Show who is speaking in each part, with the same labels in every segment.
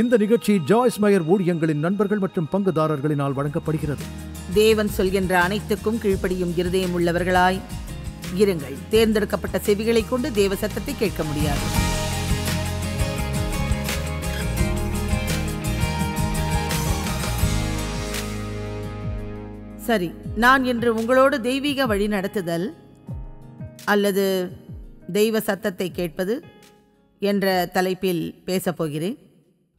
Speaker 1: இந்த நிகழ்ச்சி ஜாய்ஸ் மயர் ஊழியங்களின் நண்பர்கள் மற்றும் பங்குதாரர்களினால் வழங்கப்படுகிறது தேவன் சொல்கின்ற அனைத்துக்கும் கீழ்ப்படியும் இருதயம் உள்ளவர்களாய் இருங்கள் தேர்ந்தெடுக்கப்பட்ட செவிகளை கொண்டு தேவ சத்தத்தை கேட்க முடியாது சரி நான் இன்று உங்களோடு தெய்வீக வழி நடத்துதல் அல்லது தெய்வ சத்தத்தை கேட்பது என்ற தலைப்பில் பேசப்போகிறேன்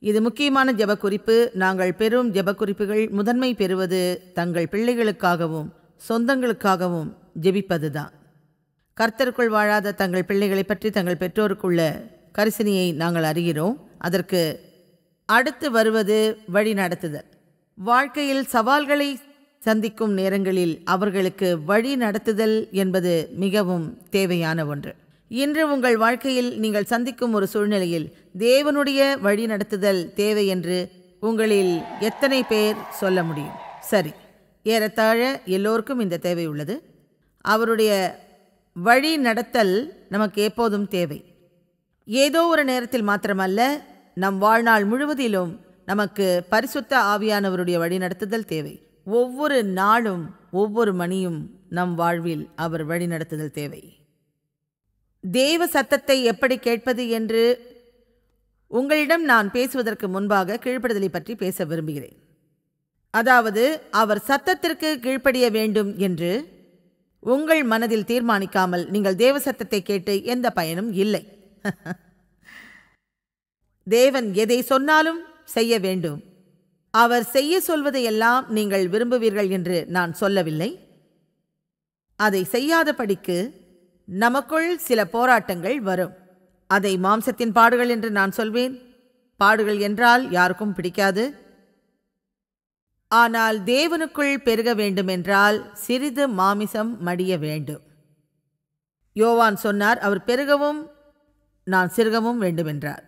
Speaker 1: இது முக்கியமான ஜபக்குறிப்பு நாங்கள் பெறும் ஜபக்குறிப்புகள் முதன்மை பெறுவது தங்கள் பிள்ளைகளுக்காகவும் சொந்தங்களுக்காகவும் ஜெபிப்பதுதான் கர்த்தருக்குள் வாழாத தங்கள் பிள்ளைகளை பற்றி தங்கள் பெற்றோருக்குள்ள கரிசனியை நாங்கள் அறிகிறோம் அதற்கு அடுத்து வருவது வழி நடத்துதல் வாழ்க்கையில் சவால்களை சந்திக்கும் நேரங்களில் அவர்களுக்கு வழி நடத்துதல் என்பது மிகவும் தேவையான ஒன்று இன்று உங்கள் வாழ்க்கையில் நீங்கள் சந்திக்கும் ஒரு சூழ்நிலையில் தேவனுடைய வழி நடத்துதல் தேவை என்று உங்களில் எத்தனை பேர் சொல்ல முடியும் சரி ஏறத்தாழ எல்லோருக்கும் இந்த தேவை உள்ளது அவருடைய வழி நடத்தல் நமக்கு எப்போதும் தேவை ஏதோ ஒரு நேரத்தில் மாத்திரமல்ல நம் வாழ்நாள் முழுவதிலும் நமக்கு பரிசுத்த ஆவியானவருடைய வழிநடத்துதல் தேவை ஒவ்வொரு நாளும் ஒவ்வொரு மணியும் நம் வாழ்வில் அவர் வழிநடத்துதல் தேவை தேவ சத்தத்தை எப்படி கேட்பது என்று உங்களிடம் நான் பேசுவதற்கு முன்பாக கீழ்ப்படுதலை பற்றி பேச விரும்புகிறேன் அதாவது அவர் சத்தத்திற்கு கீழ்ப்படிய வேண்டும் என்று உங்கள் மனதில் தீர்மானிக்காமல் நீங்கள் தேவ சத்தத்தை கேட்டு எந்த பயனும் இல்லை தேவன் எதை சொன்னாலும் செய்ய வேண்டும் அவர் செய்ய சொல்வதையெல்லாம் நீங்கள் விரும்புவீர்கள் என்று நான் சொல்லவில்லை அதை செய்யாதபடிக்கு நமக்குள் சில போராட்டங்கள் வரும் அதை மாம்சத்தின் பாடுகள் என்று நான் சொல்வேன் பாடுகள் என்றால் யாருக்கும் பிடிக்காது ஆனால் தேவனுக்குள் பெருக வேண்டுமென்றால் சிறிது மாமிசம் மடிய வேண்டும் யோவான் சொன்னார் அவர் பெருகவும் நான் சிறுகவும் வேண்டுமென்றார்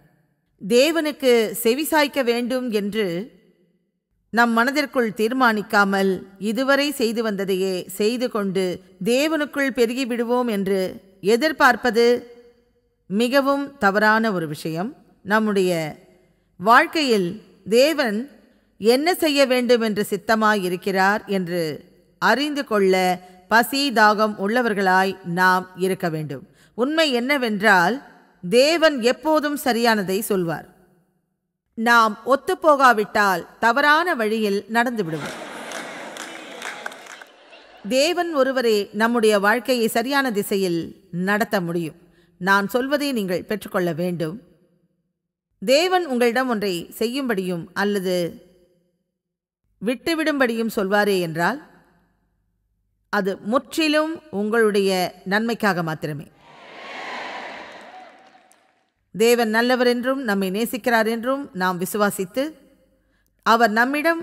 Speaker 1: தேவனுக்கு செவிசாய்க்க வேண்டும் என்று நம் மனதிற்குள் தீர்மானிக்காமல் இதுவரை செய்து வந்ததையே செய்து கொண்டு தேவனுக்குள் பெருகி விடுவோம் என்று எதிர்பார்ப்பது மிகவும் தவறான ஒரு விஷயம் நம்முடைய வாழ்க்கையில் தேவன் என்ன செய்ய வேண்டும் என்று சித்தமாய் இருக்கிறார் என்று அறிந்து கொள்ள பசி தாகம் உள்ளவர்களாய் நாம் இருக்க வேண்டும் உண்மை என்னவென்றால் தேவன் எப்போதும் சரியானதை சொல்வார் நாம் ஒத்துப்போகாவிட்டால் தவறான வழியில் நடந்துவிடும் தேவன் ஒருவரே நம்முடைய வாழ்க்கையை சரியான திசையில் நடத்த முடியும் நான் சொல்வதை நீங்கள் பெற்றுக்கொள்ள வேண்டும் தேவன் உங்களிடம் ஒன்றை செய்யும்படியும் அல்லது விட்டுவிடும்படியும் சொல்வாரே என்றால் அது முற்றிலும் உங்களுடைய நன்மைக்காக மாத்திரமே தேவன் நல்லவர் என்றும் நம்மை நேசிக்கிறார் என்றும் நாம் விசுவாசித்து அவர் நம்மிடம்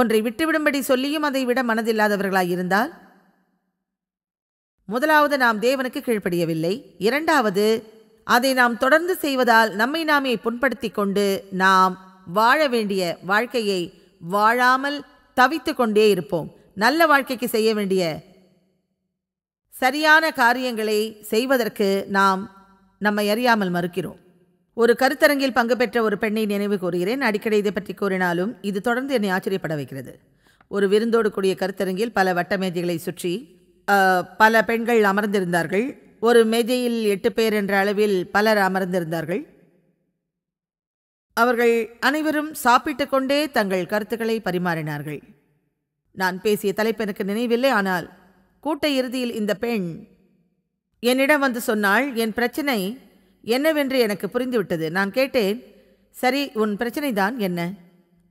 Speaker 1: ஒன்றை விட்டுவிடும்படி சொல்லியும் அதை விட மனதில்லாதவர்களாயிருந்தால் முதலாவது நாம் தேவனுக்கு கீழ்ப்படியவில்லை இரண்டாவது அதை நாம் தொடர்ந்து செய்வதால் நம்மை நாமே புண்படுத்தி கொண்டு நாம் வாழ வேண்டிய வாழ்க்கையை வாழாமல் தவித்து கொண்டே இருப்போம் நல்ல வாழ்க்கைக்கு செய்ய வேண்டிய சரியான காரியங்களை செய்வதற்கு நாம் நம்மை அறியாமல் மறுக்கிறோம் ஒரு கருத்தரங்கில் பங்கு பெற்ற ஒரு பெண்ணை நினைவு கூறுகிறேன் அடிக்கடி இதை பற்றி கூறினாலும் இது தொடர்ந்து என்னை ஆச்சரியப்பட வைக்கிறது ஒரு விருந்தோடு கூடிய கருத்தரங்கில் பல வட்ட சுற்றி பல பெண்கள் அமர்ந்திருந்தார்கள் ஒரு மேஜையில் எட்டு பேர் என்ற அளவில் பலர் அமர்ந்திருந்தார்கள் அவர்கள் அனைவரும் சாப்பிட்டு கொண்டே தங்கள் கருத்துக்களை பரிமாறினார்கள் நான் பேசிய தலைப்பெனுக்கு நினைவில்லை ஆனால் கூட்ட இறுதியில் இந்த பெண் என்னிடம் வந்து சொன்னால் என் பிரச்சனை என்னவென்று எனக்கு புரிந்துவிட்டது நான் கேட்டேன் சரி உன் பிரச்சனை தான் என்ன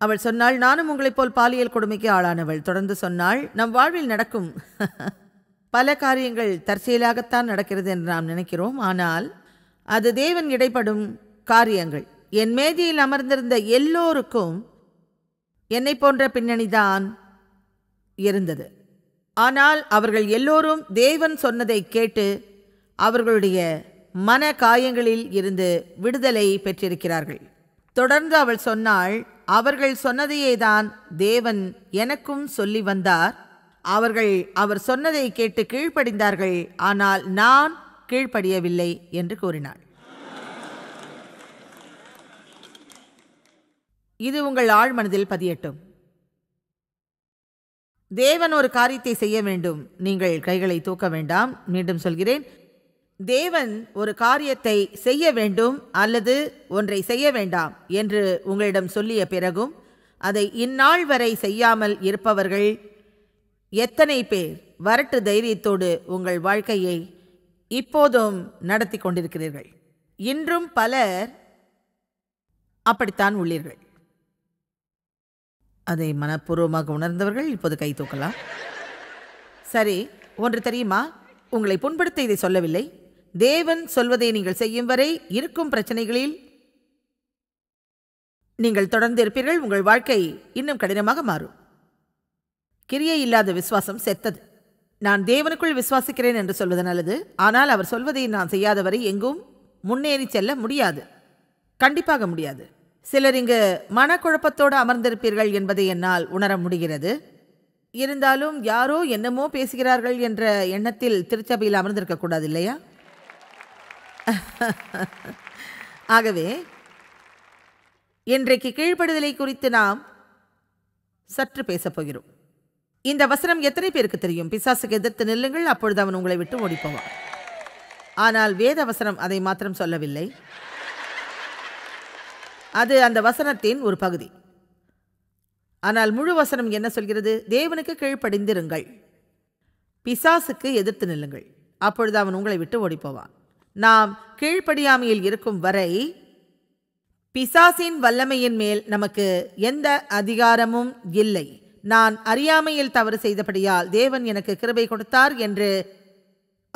Speaker 1: அவள் சொன்னாள் நானும் உங்களைப் போல் பாலியல் கொடுமைக்கு ஆளானவள் தொடர்ந்து சொன்னாள் நம் வாழ்வில் நடக்கும் பல காரியங்கள் தற்செயலாகத்தான் நடக்கிறது என்று நாம் நினைக்கிறோம் ஆனால் அது தேவன் இடைப்படும் காரியங்கள் என் மேஜையில் அமர்ந்திருந்த எல்லோருக்கும் என்னை போன்ற பின்னணிதான் இருந்தது ஆனால் அவர்கள் எல்லோரும் தேவன் சொன்னதை கேட்டு அவர்களுடைய மன காயங்களில் இருந்து விடுதலை பெற்றிருக்கிறார்கள் தொடர்ந்து அவள் சொன்னாள் அவர்கள் சொன்னதையே தான் தேவன் எனக்கும் சொல்லி வந்தார் அவர்கள் அவர் சொன்னதை கேட்டு கீழ்ப்படிந்தார்கள் ஆனால் நான் கீழ்ப்படியவில்லை என்று கூறினாள் இது உங்கள் ஆழ்மனதில் பதியட்டும் தேவன் ஒரு காரியத்தை செய்ய வேண்டும் நீங்கள் கைகளை தூக்க வேண்டாம் மீண்டும் சொல்கிறேன் தேவன் ஒரு காரியத்தை செய்ய வேண்டும் அல்லது ஒன்றை செய்ய வேண்டாம் என்று உங்களிடம் சொல்லிய பிறகும் அதை இந்நாள் வரை செய்யாமல் இருப்பவர்கள் எத்தனை பேர் வரட்டு தைரியத்தோடு உங்கள் வாழ்க்கையை இப்போதும் நடத்தி கொண்டிருக்கிறீர்கள் இன்றும் பலர் அப்படித்தான் உள்ளீர்கள் அதை மனப்பூர்வமாக உணர்ந்தவர்கள் இப்போது கை தூக்கலாம் சரி ஒன்று தெரியுமா உங்களை புண்படுத்த இதை சொல்லவில்லை தேவன் சொல்வதை நீங்கள் செய்யும் வரை இருக்கும் பிரச்சனைகளில் நீங்கள் தொடர்ந்து இருப்பீர்கள் உங்கள் வாழ்க்கை இன்னும் கடினமாக மாறும் கிரியை இல்லாத விசுவாசம் செத்தது நான் தேவனுக்குள் விசுவாசிக்கிறேன் என்று சொல்வது நல்லது ஆனால் அவர் சொல்வதை நான் செய்யாதவரை எங்கும் முன்னேறி செல்ல முடியாது கண்டிப்பாக முடியாது சிலர் இங்கு மனக்குழப்பத்தோடு அமர்ந்திருப்பீர்கள் என்பதை என்னால் உணர முடிகிறது இருந்தாலும் யாரோ என்னமோ பேசுகிறார்கள் என்ற எண்ணத்தில் திருச்சபையில் அமர்ந்திருக்கக்கூடாது இல்லையா ஆகவே இன்றைக்கு கீழ்ப்படுதலை குறித்து நாம் சற்று பேசப் போகிறோம் இந்த வசனம் எத்தனை பேருக்கு தெரியும் பிசாசுக்கு எதிர்த்து நில்லுங்கள் அப்பொழுது அவன் உங்களை விட்டு ஓடிப்போவான் ஆனால் வேத வசனம் அதை மாத்திரம் சொல்லவில்லை அது அந்த வசனத்தின் ஒரு பகுதி ஆனால் முழு வசனம் என்ன சொல்கிறது தேவனுக்கு கீழ்ப்படிந்திருங்கள் பிசாசுக்கு எதிர்த்து நில்லுங்கள் அப்பொழுது அவன் உங்களை விட்டு ஓடிப்போவான் நாம் கீழ்ப்படியாமையில் இருக்கும் வரை பிசாசின் வல்லமையின் மேல் நமக்கு எந்த அதிகாரமும் இல்லை நான் அறியாமையில் தவறு செய்தபடியால் தேவன் எனக்கு கிருபை கொடுத்தார் என்று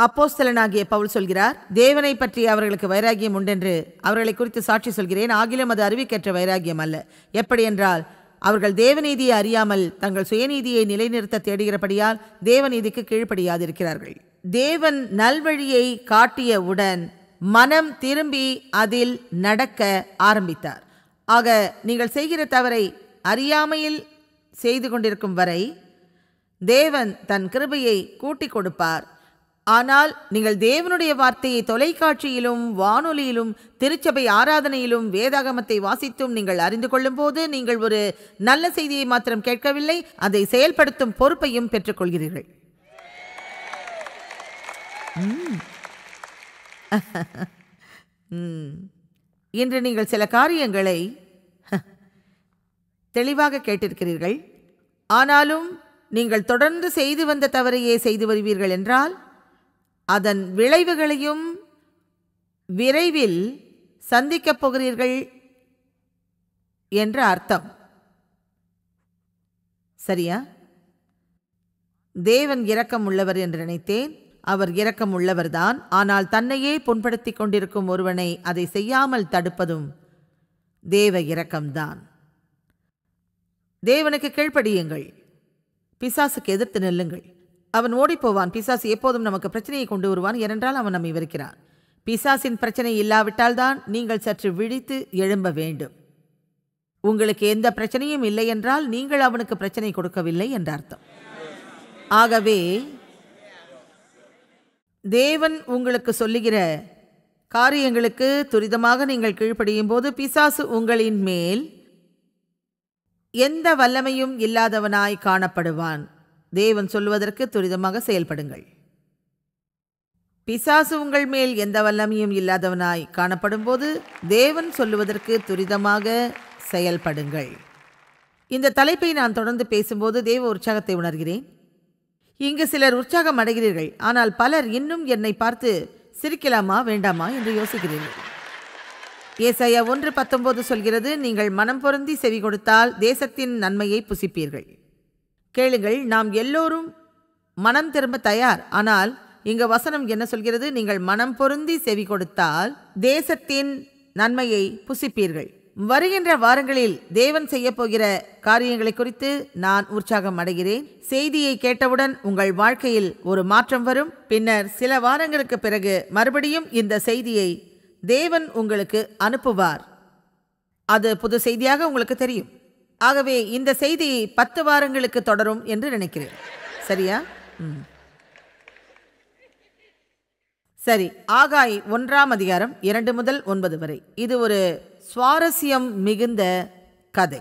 Speaker 1: அப்போஸ்தலனாகிய பவுல் சொல்கிறார் தேவனை பற்றி அவர்களுக்கு வைராகியம் உண்டென்று அவர்களை குறித்து சாட்சி சொல்கிறேன் ஆகிலும் அது அறிவிக்கற்ற வைராகியம் அல்ல எப்படியென்றால் அவர்கள் தேவநீதியை அறியாமல் தங்கள் சுயநீதியை நிலைநிறுத்த தேடுகிறபடியால் தேவநீதிக்கு கீழ்ப்படியாதிருக்கிறார்கள் தேவன் நல்வழியை காட்டியவுடன் மனம் திரும்பி அதில் நடக்க ஆரம்பித்தார் ஆக நீங்கள் செய்கிற தவறை அறியாமையில் செய்து கொண்டிருக்கும் வரை தேவன் தன் கிருபையை கூட்டிக் கொடுப்பார் ஆனால் நீங்கள் தேவனுடைய வார்த்தையை தொலைக்காட்சியிலும் வானொலியிலும் திருச்சபை ஆராதனையிலும் வேதாகமத்தை வாசித்தும் நீங்கள் அறிந்து கொள்ளும் போது நீங்கள் ஒரு நல்ல செய்தியை மாத்திரம் கேட்கவில்லை அதை செயல்படுத்தும் பொறுப்பையும் பெற்றுக்கொள்கிறீர்கள் இன்று நீங்கள் சில காரியங்களை தெளிவாக கேட்டிருக்கிறீர்கள் ஆனாலும் நீங்கள் தொடர்ந்து செய்து வந்த தவறையே செய்து வருவீர்கள் என்றால் அதன் விளைவுகளையும் விரைவில் சந்திக்கப் போகிறீர்கள் என்ற அர்த்தம் சரியா தேவன் இரக்கம் உள்ளவர் என்று நினைத்தேன் அவர் இரக்கமுள்ளவர்தான் ஆனால் தன்னையே புண்படுத்தி கொண்டிருக்கும் ஒருவனை அதை செய்யாமல் தடுப்பதும் தேவ இரக்கம்தான் தேவனுக்கு கீழ்ப்படியுங்கள் பிசாசுக்கு எதிர்த்து நெல்லுங்கள் அவன் ஓடிப்போவான் பிசாசு எப்போதும் நமக்கு பிரச்சனையை கொண்டு வருவான் ஏனென்றால் அவன் நம்மை விரிக்கிறான் பிசாசின் பிரச்சனை இல்லாவிட்டால்தான் நீங்கள் சற்று விழித்து எழும்ப வேண்டும் உங்களுக்கு எந்த பிரச்சனையும் இல்லை என்றால் நீங்கள் அவனுக்கு பிரச்சனை கொடுக்கவில்லை என்ற அர்த்தம் ஆகவே தேவன் உங்களுக்கு சொல்லுகிற காரியங்களுக்கு துரிதமாக நீங்கள் கீழ்ப்படியும் போது பிசாசு உங்களின் மேல் எந்த வல்லமையும் இல்லாதவனாய் காணப்படுவான் தேவன் சொல்வதற்கு துரிதமாக செயல்படுங்கள் பிசாசு உங்கள் மேல் எந்த வல்லமையும் இல்லாதவனாய் காணப்படும் போது தேவன் சொல்லுவதற்கு துரிதமாக செயல்படுங்கள் இந்த தலைப்பை நான் தொடர்ந்து பேசும்போது தேவ உற்சாகத்தை உணர்கிறேன் இங்கு சிலர் உற்சாகம் அடைகிறீர்கள் ஆனால் பலர் இன்னும் என்னை பார்த்து சிரிக்கலாமா வேண்டாமா என்று யோசிக்கிறீர்கள் ஏசையா ஒன்று பத்தொன்பது சொல்கிறது நீங்கள் மனம் பொருந்தி செவி கொடுத்தால் தேசத்தின் நன்மையை புசிப்பீர்கள் கேளுங்கள் நாம் எல்லோரும் மனம் திரும்ப தயார் ஆனால் இங்கு வசனம் என்ன சொல்கிறது நீங்கள் மனம் பொருந்தி செவி கொடுத்தால் தேசத்தின் நன்மையை புசிப்பீர்கள் வருகின்ற வாரங்களில் தேவன் போகிற காரியங்களை குறித்து நான் உற்சாகம் அடைகிறேன் செய்தியை கேட்டவுடன் உங்கள் வாழ்க்கையில் ஒரு மாற்றம் வரும் பின்னர் சில வாரங்களுக்கு பிறகு மறுபடியும் இந்த செய்தியை தேவன் உங்களுக்கு அனுப்புவார் அது புது செய்தியாக உங்களுக்கு தெரியும் ஆகவே இந்த செய்தி பத்து வாரங்களுக்கு தொடரும் என்று நினைக்கிறேன் சரியா சரி ஆகாய் ஒன்றாம் அதிகாரம் இரண்டு முதல் ஒன்பது வரை இது ஒரு சுவாரஸ்யம் மிகுந்த கதை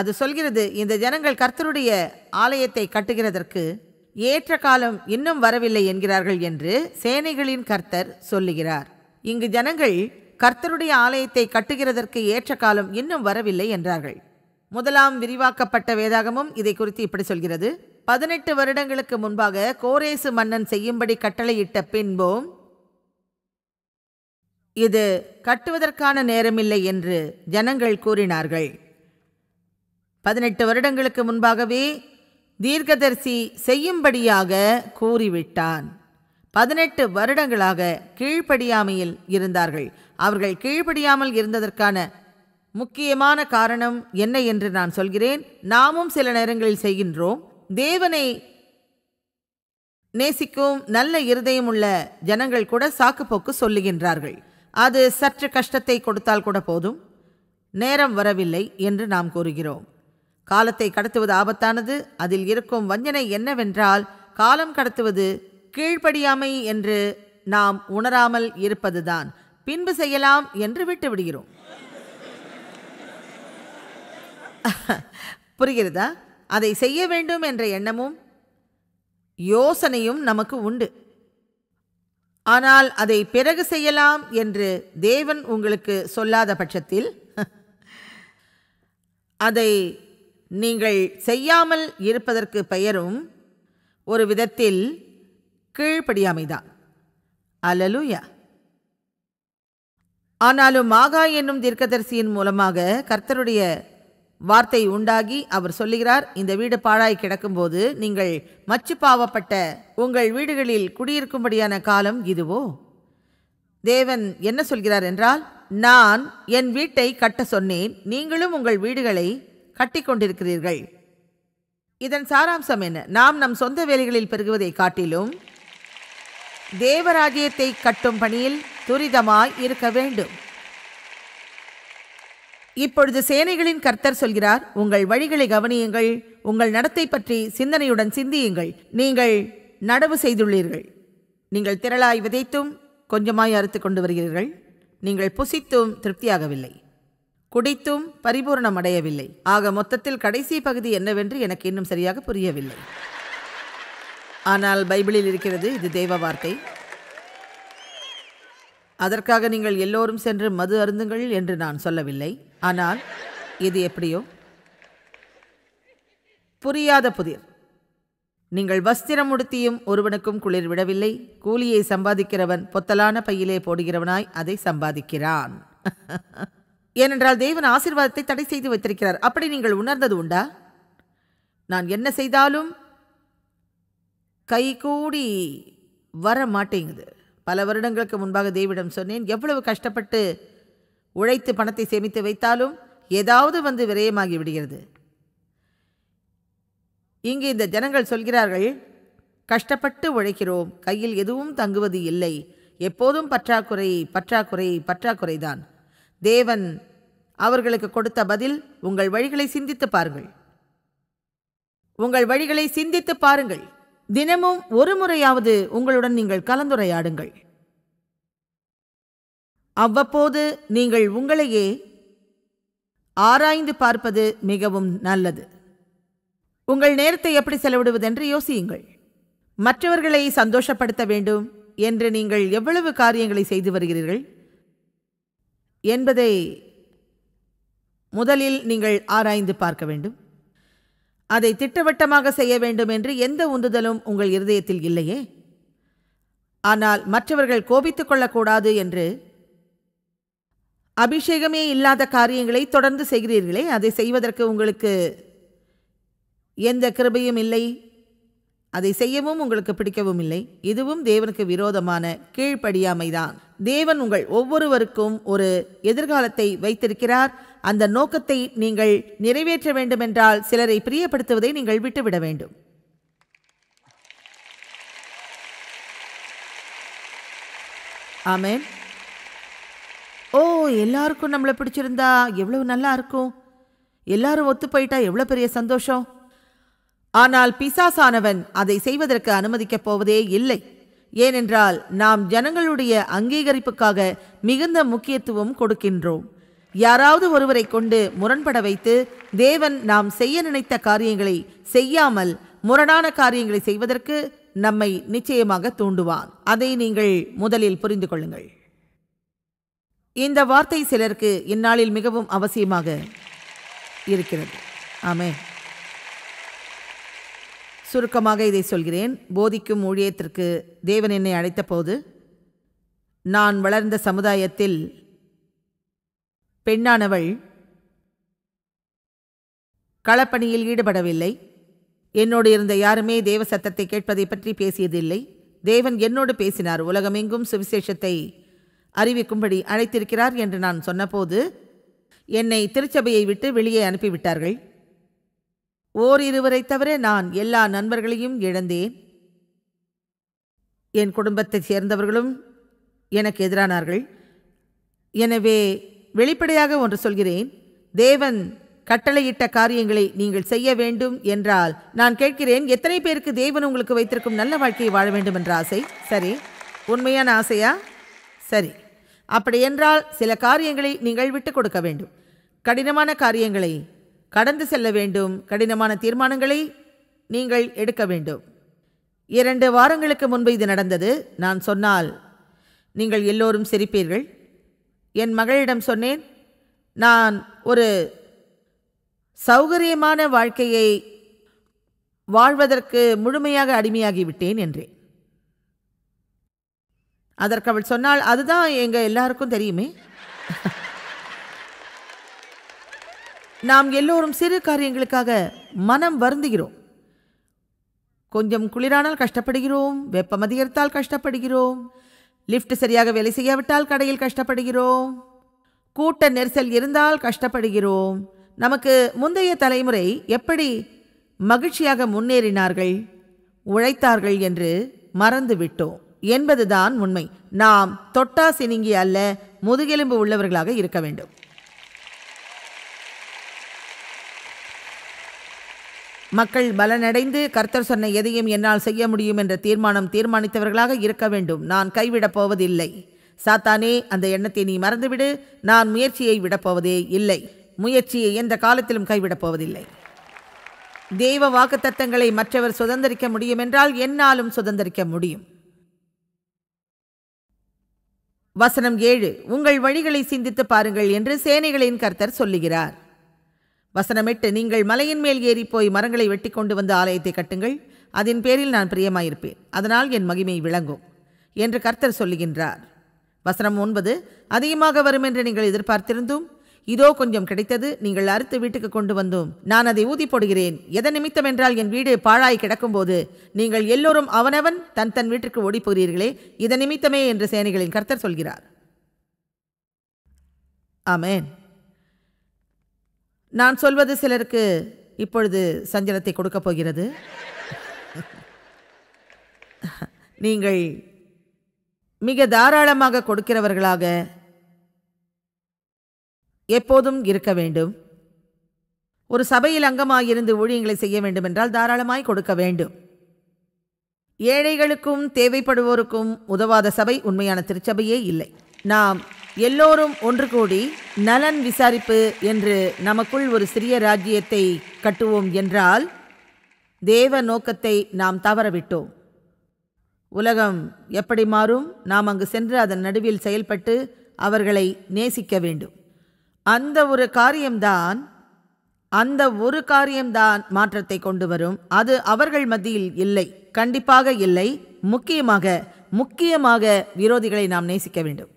Speaker 1: அது சொல்கிறது இந்த ஜனங்கள் கர்த்தருடைய ஆலயத்தை கட்டுகிறதற்கு ஏற்ற காலம் இன்னும் வரவில்லை என்கிறார்கள் என்று சேனைகளின் கர்த்தர் சொல்லுகிறார் இங்கு ஜனங்கள் கர்த்தருடைய ஆலயத்தை கட்டுகிறதற்கு ஏற்ற காலம் இன்னும் வரவில்லை என்றார்கள் முதலாம் விரிவாக்கப்பட்ட வேதாகமும் இதை குறித்து இப்படி சொல்கிறது பதினெட்டு வருடங்களுக்கு முன்பாக கோரேசு மன்னன் செய்யும்படி கட்டளையிட்ட பின்போம் இது கட்டுவதற்கான நேரமில்லை என்று ஜனங்கள் கூறினார்கள் பதினெட்டு வருடங்களுக்கு முன்பாகவே தீர்க்கதர்சி செய்யும்படியாக கூறிவிட்டான் பதினெட்டு வருடங்களாக கீழ்ப்படியாமையில் இருந்தார்கள் அவர்கள் கீழ்ப்படியாமல் இருந்ததற்கான முக்கியமான காரணம் என்ன என்று நான் சொல்கிறேன் நாமும் சில நேரங்களில் செய்கின்றோம் தேவனை நேசிக்கும் நல்ல இருதயமுள்ள ஜனங்கள் கூட சாக்குப்போக்கு சொல்லுகின்றார்கள் அது சற்று கஷ்டத்தை கொடுத்தால் கூட போதும் நேரம் வரவில்லை என்று நாம் கூறுகிறோம் காலத்தை கடத்துவது ஆபத்தானது அதில் இருக்கும் வஞ்சனை என்னவென்றால் காலம் கடத்துவது கீழ்ப்படியாமை என்று நாம் உணராமல் இருப்பதுதான் பின்பு செய்யலாம் என்று விட்டு விடுகிறோம் புரிகிறதா அதை செய்ய வேண்டும் என்ற எண்ணமும் யோசனையும் நமக்கு உண்டு ஆனால் அதை பிறகு செய்யலாம் என்று தேவன் உங்களுக்கு சொல்லாத பட்சத்தில் அதை நீங்கள் செய்யாமல் இருப்பதற்கு பெயரும் ஒரு விதத்தில் கீழ்படியாமைதான் அலலுயா ஆனாலும் மாகா என்னும் தீர்க்கதரிசியின் மூலமாக கர்த்தருடைய வார்த்தை உண்டாகி அவர் சொல்லுகிறார் இந்த வீடு பாழாய் கிடக்கும்போது நீங்கள் மச்சு பாவப்பட்ட உங்கள் வீடுகளில் குடியிருக்கும்படியான காலம் இதுவோ தேவன் என்ன சொல்கிறார் என்றால் நான் என் வீட்டை கட்ட சொன்னேன் நீங்களும் உங்கள் வீடுகளை கட்டி கொண்டிருக்கிறீர்கள் இதன் சாராம்சம் என்ன நாம் நம் சொந்த வேலைகளில் பெருகுவதை காட்டிலும் தேவராஜ்யத்தை கட்டும் பணியில் துரிதமாய் இருக்க வேண்டும் இப்பொழுது சேனைகளின் கர்த்தர் சொல்கிறார் உங்கள் வழிகளை கவனியுங்கள் உங்கள் நடத்தை பற்றி சிந்தனையுடன் சிந்தியுங்கள் நீங்கள் நடவு செய்துள்ளீர்கள் நீங்கள் திரளாய் விதைத்தும் கொஞ்சமாய் அறுத்து கொண்டு வருகிறீர்கள் நீங்கள் புசித்தும் திருப்தியாகவில்லை குடித்தும் பரிபூர்ணம் அடையவில்லை ஆக மொத்தத்தில் கடைசி பகுதி என்னவென்று எனக்கு இன்னும் சரியாக புரியவில்லை ஆனால் பைபிளில் இருக்கிறது இது தெய்வ வார்த்தை அதற்காக நீங்கள் எல்லோரும் சென்று மது அருந்துங்கள் என்று நான் சொல்லவில்லை ஆனால் இது எப்படியோ புரியாத புதிர் நீங்கள் வஸ்திரம் உடுத்தியும் ஒருவனுக்கும் குளிர் விடவில்லை கூலியை சம்பாதிக்கிறவன் பொத்தலான பையிலே போடுகிறவனாய் அதை சம்பாதிக்கிறான் ஏனென்றால் தேவன் ஆசிர்வாதத்தை தடை செய்து வைத்திருக்கிறார் அப்படி நீங்கள் உணர்ந்தது உண்டா நான் என்ன செய்தாலும் கை கூடி வர மாட்டேங்குது பல வருடங்களுக்கு முன்பாக தேவிடம் சொன்னேன் எவ்வளவு கஷ்டப்பட்டு உழைத்து பணத்தை சேமித்து வைத்தாலும் ஏதாவது வந்து விரயமாகி விடுகிறது இங்கு இந்த ஜனங்கள் சொல்கிறார்கள் கஷ்டப்பட்டு உழைக்கிறோம் கையில் எதுவும் தங்குவது இல்லை எப்போதும் பற்றாக்குறை பற்றாக்குறை பற்றாக்குறைதான் தேவன் அவர்களுக்கு கொடுத்த பதில் உங்கள் வழிகளை சிந்தித்து பாருங்கள் உங்கள் வழிகளை சிந்தித்து பாருங்கள் தினமும் ஒரு முறையாவது உங்களுடன் நீங்கள் கலந்துரையாடுங்கள் அவ்வப்போது நீங்கள் உங்களையே ஆராய்ந்து பார்ப்பது மிகவும் நல்லது உங்கள் நேரத்தை எப்படி செலவிடுவதென்று யோசியுங்கள் மற்றவர்களை சந்தோஷப்படுத்த வேண்டும் என்று நீங்கள் எவ்வளவு காரியங்களை செய்து வருகிறீர்கள் என்பதை முதலில் நீங்கள் ஆராய்ந்து பார்க்க வேண்டும் அதை திட்டவட்டமாக செய்ய வேண்டும் என்று எந்த உந்துதலும் உங்கள் இருதயத்தில் இல்லையே ஆனால் மற்றவர்கள் கோபித்துக் கொள்ளக்கூடாது என்று அபிஷேகமே இல்லாத காரியங்களை தொடர்ந்து செய்கிறீர்களே அதை செய்வதற்கு உங்களுக்கு எந்த கிருபையும் இல்லை அதை செய்யவும் உங்களுக்கு பிடிக்கவும் இல்லை இதுவும் தேவனுக்கு விரோதமான கீழ்ப்படியாமைதான் தேவன் உங்கள் ஒவ்வொருவருக்கும் ஒரு எதிர்காலத்தை வைத்திருக்கிறார் அந்த நோக்கத்தை நீங்கள் நிறைவேற்ற வேண்டுமென்றால் சிலரை பிரியப்படுத்துவதை நீங்கள் விட்டுவிட வேண்டும் ஆமேன் ஓ எல்லாருக்கும் நம்மளை பிடிச்சிருந்தா எவ்வளவு நல்லா இருக்கும் எல்லாரும் ஒத்து போயிட்டா எவ்வளோ பெரிய சந்தோஷம் ஆனால் பிசாசானவன் அதை செய்வதற்கு அனுமதிக்கப் போவதே இல்லை ஏனென்றால் நாம் ஜனங்களுடைய அங்கீகரிப்புக்காக மிகுந்த முக்கியத்துவம் கொடுக்கின்றோம் யாராவது ஒருவரை கொண்டு முரண்பட வைத்து தேவன் நாம் செய்ய நினைத்த காரியங்களை செய்யாமல் முரணான காரியங்களை செய்வதற்கு நம்மை நிச்சயமாக தூண்டுவான் அதை நீங்கள் முதலில் புரிந்து கொள்ளுங்கள் இந்த வார்த்தை சிலருக்கு இந்நாளில் மிகவும் அவசியமாக இருக்கிறது ஆமே சுருக்கமாக இதை சொல்கிறேன் போதிக்கும் ஊழியத்திற்கு தேவன் என்னை அழைத்தபோது நான் வளர்ந்த சமுதாயத்தில் பெண்ணானவள் களப்பணியில் ஈடுபடவில்லை என்னோடு இருந்த யாருமே தேவ சத்தத்தை கேட்பதை பற்றி பேசியதில்லை தேவன் என்னோடு பேசினார் உலகமெங்கும் சுவிசேஷத்தை அறிவிக்கும்படி அழைத்திருக்கிறார் என்று நான் சொன்னபோது என்னை திருச்சபையை விட்டு வெளியே அனுப்பிவிட்டார்கள் ஓரிருவரை தவிர நான் எல்லா நண்பர்களையும் இழந்தேன் என் குடும்பத்தைச் சேர்ந்தவர்களும் எனக்கு எதிரானார்கள் எனவே வெளிப்படையாக ஒன்று சொல்கிறேன் தேவன் கட்டளையிட்ட காரியங்களை நீங்கள் செய்ய வேண்டும் என்றால் நான் கேட்கிறேன் எத்தனை பேருக்கு தேவன் உங்களுக்கு வைத்திருக்கும் நல்ல வாழ்க்கையை வாழ வேண்டும் என்ற ஆசை சரி உண்மையான ஆசையா சரி அப்படியென்றால் சில காரியங்களை நீங்கள் விட்டு கொடுக்க வேண்டும் கடினமான காரியங்களை கடந்து செல்ல வேண்டும் கடினமான தீர்மானங்களை நீங்கள் எடுக்க வேண்டும் இரண்டு வாரங்களுக்கு முன்பு இது நடந்தது நான் சொன்னால் நீங்கள் எல்லோரும் சிரிப்பீர்கள் என் மகளிடம் சொன்னேன் நான் ஒரு சௌகரியமான வாழ்க்கையை வாழ்வதற்கு முழுமையாக அடிமையாகிவிட்டேன் என்றேன் அதற்கு அவள் சொன்னால் அதுதான் எங்கள் எல்லாருக்கும் தெரியுமே நாம் எல்லோரும் சிறு காரியங்களுக்காக மனம் வருந்துகிறோம் கொஞ்சம் குளிரானால் கஷ்டப்படுகிறோம் வெப்பம் அதிகரித்தால் கஷ்டப்படுகிறோம் லிஃப்ட் சரியாக வேலை செய்யாவிட்டால் கடையில் கஷ்டப்படுகிறோம் கூட்ட நெரிசல் இருந்தால் கஷ்டப்படுகிறோம் நமக்கு முந்தைய தலைமுறை எப்படி மகிழ்ச்சியாக முன்னேறினார்கள் உழைத்தார்கள் என்று மறந்துவிட்டோம் என்பதுதான் உண்மை நாம் தொட்டா சினிங்கி அல்ல முதுகெலும்பு உள்ளவர்களாக இருக்க வேண்டும் மக்கள் பலனடைந்து கர்த்தர் சொன்ன எதையும் என்னால் செய்ய முடியும் என்ற தீர்மானம் தீர்மானித்தவர்களாக இருக்க வேண்டும் நான் கைவிடப் போவதில்லை சாத்தானே அந்த எண்ணத்தை நீ மறந்துவிடு நான் முயற்சியை விடப்போவதே இல்லை முயற்சியை எந்த காலத்திலும் கைவிடப் போவதில்லை தெய்வ வாக்குத்தத்தங்களை மற்றவர் சுதந்திரிக்க முடியும் என்றால் என்னாலும் சுதந்திரிக்க முடியும் வசனம் ஏழு உங்கள் வழிகளை சிந்தித்து பாருங்கள் என்று சேனைகளின் கர்த்தர் சொல்லுகிறார் வசனமிட்டு நீங்கள் மலையின் மேல் ஏறி போய் மரங்களை வெட்டி கொண்டு வந்து ஆலயத்தை கட்டுங்கள் அதன் பேரில் நான் பிரியமாயிருப்பேன் அதனால் என் மகிமை விளங்கும் என்று கர்த்தர் சொல்லுகின்றார் வசனம் ஒன்பது அதிகமாக வரும் என்று நீங்கள் எதிர்பார்த்திருந்தும் இதோ கொஞ்சம் கிடைத்தது நீங்கள் அறுத்து வீட்டுக்கு கொண்டு வந்தோம் நான் அதை ஊதி போடுகிறேன் எதன் நிமித்தம் என்றால் என் வீடு பாழாய் கிடக்கும்போது நீங்கள் எல்லோரும் அவனவன் தன் தன் வீட்டிற்கு போகிறீர்களே இதன் நிமித்தமே என்று சேனைகளின் கர்த்தர் சொல்கிறார் ஆமேன் நான் சொல்வது சிலருக்கு இப்பொழுது சஞ்சலத்தை கொடுக்கப் போகிறது நீங்கள் மிக தாராளமாக கொடுக்கிறவர்களாக எப்போதும் இருக்க வேண்டும் ஒரு சபையில் அங்கமாயிருந்து ஊழியங்களை செய்ய வேண்டுமென்றால் தாராளமாய் கொடுக்க வேண்டும் ஏழைகளுக்கும் தேவைப்படுவோருக்கும் உதவாத சபை உண்மையான திருச்சபையே இல்லை நாம் எல்லோரும் ஒன்று கூடி நலன் விசாரிப்பு என்று நமக்குள் ஒரு சிறிய ராஜ்யத்தை கட்டுவோம் என்றால் தேவ நோக்கத்தை நாம் தவறவிட்டோம் உலகம் எப்படி மாறும் நாம் அங்கு சென்று அதன் நடுவில் செயல்பட்டு அவர்களை நேசிக்க வேண்டும் அந்த ஒரு காரியம்தான் அந்த ஒரு காரியம்தான் மாற்றத்தை கொண்டு வரும் அது அவர்கள் மத்தியில் இல்லை கண்டிப்பாக இல்லை முக்கியமாக முக்கியமாக விரோதிகளை நாம் நேசிக்க வேண்டும்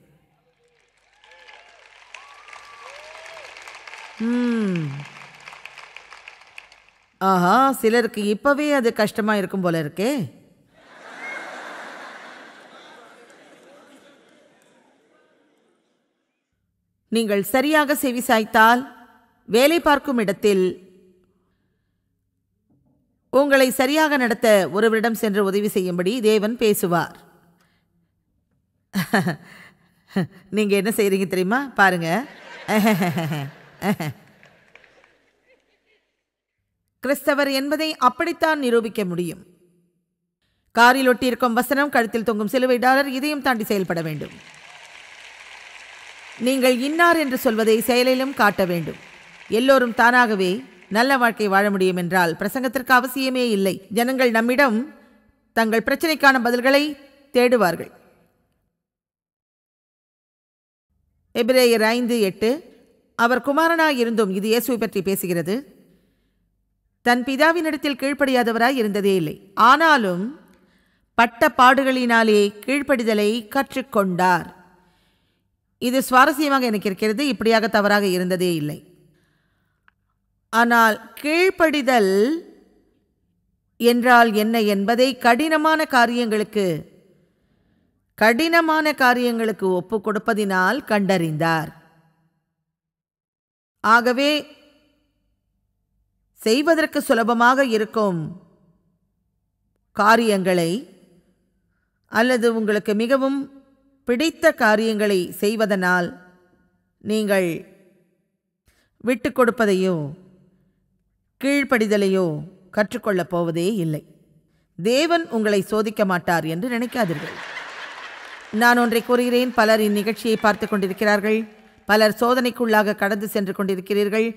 Speaker 1: ஆஹா சிலருக்கு இப்போவே அது கஷ்டமாக இருக்கும் போல இருக்கே நீங்கள் சரியாக செவி சாய்த்தால் வேலை பார்க்கும் இடத்தில் உங்களை சரியாக நடத்த ஒருவரிடம் சென்று உதவி செய்யும்படி தேவன் பேசுவார் நீங்கள் என்ன செய்கிறீங்க தெரியுமா பாருங்கள் கிறிஸ்தவர் என்பதை அப்படித்தான் நிரூபிக்க முடியும் காரில் ஒட்டியிருக்கும் வசனம் கழுத்தில் தொங்கும் சிலுவை டாலர் இதையும் தாண்டி செயல்பட வேண்டும் நீங்கள் இன்னார் என்று சொல்வதை செயலிலும் காட்ட வேண்டும் எல்லோரும் தானாகவே நல்ல வாழ்க்கை வாழ முடியும் என்றால் பிரசங்கத்திற்கு அவசியமே இல்லை ஜனங்கள் நம்மிடம் தங்கள் பிரச்சனைக்கான பதில்களை தேடுவார்கள் எபிரேயர் ஐந்து எட்டு அவர் குமாரனாய் இருந்தும் இது இயேசுவை பற்றி பேசுகிறது தன் பிதாவினிடத்தில் கீழ்ப்படியாதவராய் இருந்ததே இல்லை ஆனாலும் பட்ட பாடுகளினாலே கீழ்ப்படிதலை கற்றுக்கொண்டார் இது சுவாரஸ்யமாக எனக்கு இருக்கிறது இப்படியாக தவறாக இருந்ததே இல்லை ஆனால் கீழ்ப்படிதல் என்றால் என்ன என்பதை கடினமான காரியங்களுக்கு கடினமான காரியங்களுக்கு ஒப்பு கொடுப்பதினால் கண்டறிந்தார் ஆகவே செய்வதற்கு சுலபமாக இருக்கும் காரியங்களை அல்லது உங்களுக்கு மிகவும் பிடித்த காரியங்களை செய்வதனால் நீங்கள் விட்டு கொடுப்பதையோ கீழ்ப்படிதலையோ கற்றுக்கொள்ளப் போவதே இல்லை தேவன் உங்களை சோதிக்க மாட்டார் என்று நினைக்காதீர்கள் நான் ஒன்றை கூறுகிறேன் பலர் இந்நிகழ்ச்சியை பார்த்து கொண்டிருக்கிறார்கள் பலர் சோதனைக்குள்ளாக கடந்து சென்று கொண்டிருக்கிறீர்கள்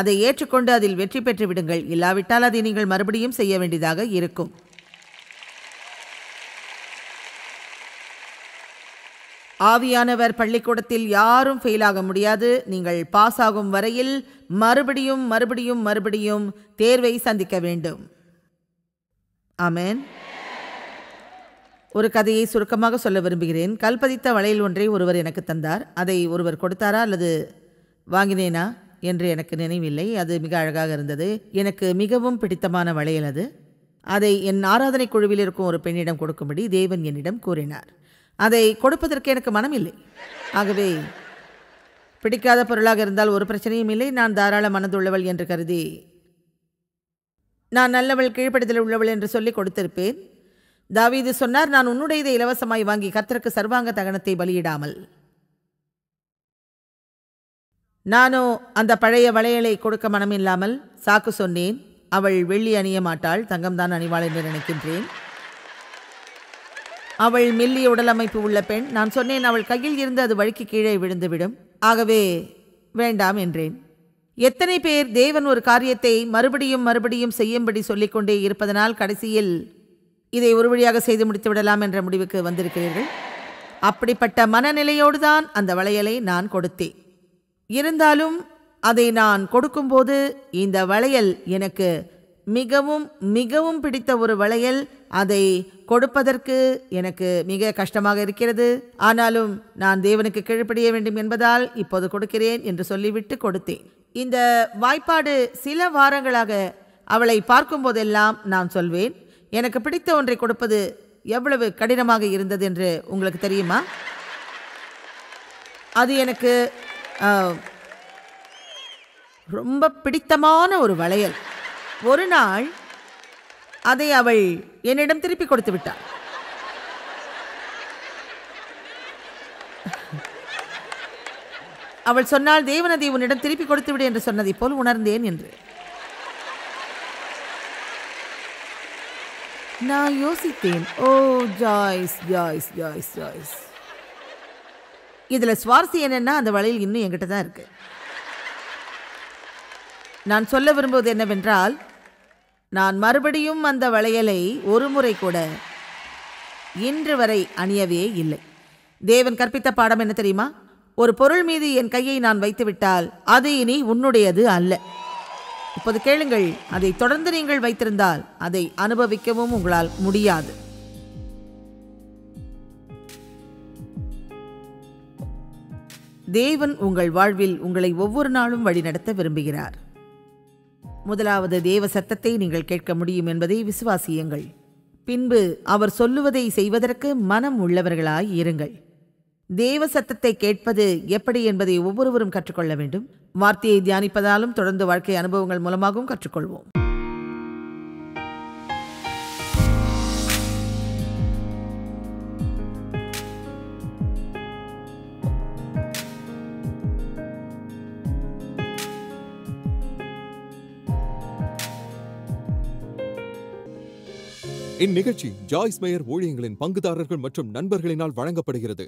Speaker 1: அதை ஏற்றுக்கொண்டு அதில் வெற்றி பெற்று விடுங்கள் இல்லாவிட்டால் அதை நீங்கள் மறுபடியும் செய்ய வேண்டியதாக இருக்கும் ஆவியானவர் பள்ளிக்கூடத்தில் யாரும் ஃபெயில் ஆக முடியாது நீங்கள் பாஸ் ஆகும் வரையில் மறுபடியும் மறுபடியும் மறுபடியும் தேர்வை சந்திக்க வேண்டும் ஆமேன் ஒரு கதையை சுருக்கமாக சொல்ல விரும்புகிறேன் கல் பதித்த வளையல் ஒன்றை ஒருவர் எனக்கு தந்தார் அதை ஒருவர் கொடுத்தாரா அல்லது வாங்கினேனா என்று எனக்கு நினைவில்லை அது மிக அழகாக இருந்தது எனக்கு மிகவும் பிடித்தமான வளையல் அது அதை என் ஆராதனை குழுவில் இருக்கும் ஒரு பெண்ணிடம் கொடுக்கும்படி தேவன் என்னிடம் கூறினார் அதை கொடுப்பதற்கு எனக்கு மனமில்லை ஆகவே பிடிக்காத பொருளாக இருந்தால் ஒரு பிரச்சனையும் இல்லை நான் தாராள மனதுள்ளவள் என்று கருதி நான் நல்லவள் கீழ்ப்படுதல் உள்ளவள் என்று சொல்லி கொடுத்திருப்பேன் தாவீது சொன்னார் நான் உன்னுடையதை இலவசமாய் வாங்கி கத்தருக்கு சர்வாங்க தகனத்தை பலியிடாமல் நானோ அந்த பழைய வளையலை கொடுக்க மனமில்லாமல் சாக்கு சொன்னேன் அவள் வெள்ளி அணிய மாட்டாள் தங்கம்தான் அணிவாள் என்று நினைக்கின்றேன் அவள் மெல்லிய உடலமைப்பு உள்ள பெண் நான் சொன்னேன் அவள் கையில் இருந்து அது வழுக்கி கீழே விழுந்துவிடும் ஆகவே வேண்டாம் என்றேன் எத்தனை பேர் தேவன் ஒரு காரியத்தை மறுபடியும் மறுபடியும் செய்யும்படி சொல்லிக்கொண்டே இருப்பதனால் கடைசியில் இதை ஒரு வழியாக செய்து முடித்து விடலாம் என்ற முடிவுக்கு வந்திருக்கிறீர்கள் அப்படிப்பட்ட மனநிலையோடு தான் அந்த வளையலை நான் கொடுத்தேன் இருந்தாலும் அதை நான் கொடுக்கும்போது இந்த வளையல் எனக்கு மிகவும் மிகவும் பிடித்த ஒரு வளையல் அதை கொடுப்பதற்கு எனக்கு மிக கஷ்டமாக இருக்கிறது ஆனாலும் நான் தேவனுக்கு கீழ்ப்படிய வேண்டும் என்பதால் இப்போது கொடுக்கிறேன் என்று சொல்லிவிட்டு கொடுத்தேன் இந்த வாய்ப்பாடு சில வாரங்களாக அவளை பார்க்கும்போதெல்லாம் நான் சொல்வேன் எனக்கு பிடித்த ஒன்றை கொடுப்பது எவ்வளவு கடினமாக இருந்தது என்று உங்களுக்கு தெரியுமா அது எனக்கு ரொம்ப பிடித்தமான ஒரு வளையல் ஒரு நாள் அதை அவள் என்னிடம் திருப்பி கொடுத்து விட்டாள் அவள் சொன்னால் தேவனதை உன்னிடம் திருப்பி கொடுத்து விடு என்று சொன்னதை போல் உணர்ந்தேன் என்று நான் யோசித்தேன் ஓ ஜாய்ஸ் ஜாய்ஸ் ஜாய்ஸ் ஜாய்ஸ் இதில் சுவாரஸ்யம் என்னென்னா அந்த வளையல் இன்னும் என்கிட்ட தான் இருக்குது நான் சொல்ல விரும்புவது என்னவென்றால் நான் மறுபடியும் அந்த வளையலை ஒரு முறை கூட இன்று வரை அணியவே இல்லை தேவன் கற்பித்த பாடம் என்ன தெரியுமா ஒரு பொருள் மீது என் கையை நான் வைத்துவிட்டால் அது இனி உன்னுடையது அல்ல இப்போது கேளுங்கள் அதை தொடர்ந்து நீங்கள் வைத்திருந்தால் அதை அனுபவிக்கவும் உங்களால் முடியாது தேவன் உங்கள் வாழ்வில் உங்களை ஒவ்வொரு நாளும் வழிநடத்த விரும்புகிறார் முதலாவது தேவ சத்தத்தை நீங்கள் கேட்க முடியும் என்பதை விசுவாசியுங்கள் பின்பு அவர் சொல்லுவதை செய்வதற்கு மனம் உள்ளவர்களாய் இருங்கள் தேவ சத்தத்தை கேட்பது எப்படி என்பதை ஒவ்வொருவரும் கற்றுக்கொள்ள வேண்டும் வார்த்தையை தியானிப்பதாலும் தொடர்ந்து வாழ்க்கை அனுபவங்கள் மூலமாகவும் கற்றுக்கொள்வோம் இந்நிகழ்ச்சி ஜாய்ஸ் மேயர் ஊழியங்களின் பங்குதாரர்கள் மற்றும் நண்பர்களினால் வழங்கப்படுகிறது